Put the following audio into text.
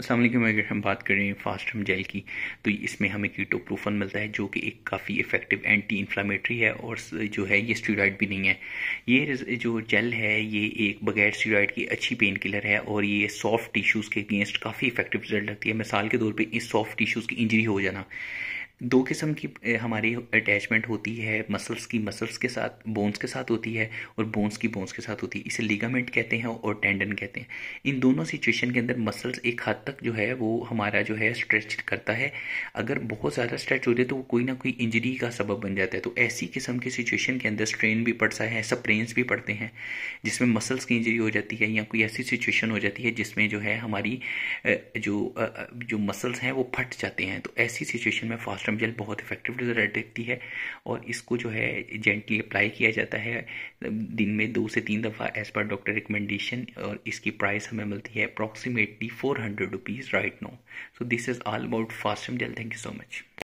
असलम अगर हम बात करें फास्ट हम जेल की तो इसमें हमें कीटोप्रूफन मिलता है जो कि एक काफ़ी इफ़ेक्टिव एंटी इन्फ्लामेटरी है और जो है ये स्टीरॉयड भी नहीं है ये जो जेल है ये एक बगैर स्टीरॉयड की अच्छी पेन किलर है और ये सॉफ्ट टिश्यूज़ के अगेंस्ट काफ़ी इफेक्टिव रिजल्ट लगती है मिसाल के तौर पर इस सॉफ्ट टिश्यूज़ की इंजरी हो जाना दो किस्म की हमारी अटैचमेंट होती है मसल्स की मसल्स के साथ बोन्स के साथ होती है और बोन्स की बोन्स के साथ होती है इसे लिगामेंट कहते हैं और टेंडन कहते हैं इन दोनों सिचुएशन के अंदर मसल्स एक हद तक जो है वो हमारा जो है स्ट्रेच करता है अगर बहुत ज़्यादा स्ट्रेच हो जाए तो वो कोई ना कोई इंजरी का सबब बन जाता है तो ऐसी किस्म की सिचुएशन के अंदर स्ट्रेन भी पड़ता है सप्रेन्स भी पड़ते हैं जिसमें मसल्स की इंजरी हो जाती है या कोई ऐसी सिचुएशन हो जाती है जिसमें जो है हमारी जो जो मसल्स हैं वो फट जाते हैं तो ऐसी सिचुएशन में फास्ट कस्टम जेल बहुत इफेक्टिव रिजल्ट देती है और इसको जो है जेंटली अप्लाई किया जाता है दिन में दो से तीन दफ़ा एज़ पर डॉक्टर रिकमेंडेशन और इसकी प्राइस हमें मिलती है approximately four hundred rupees right no so this is all about Fastum gel thank you so much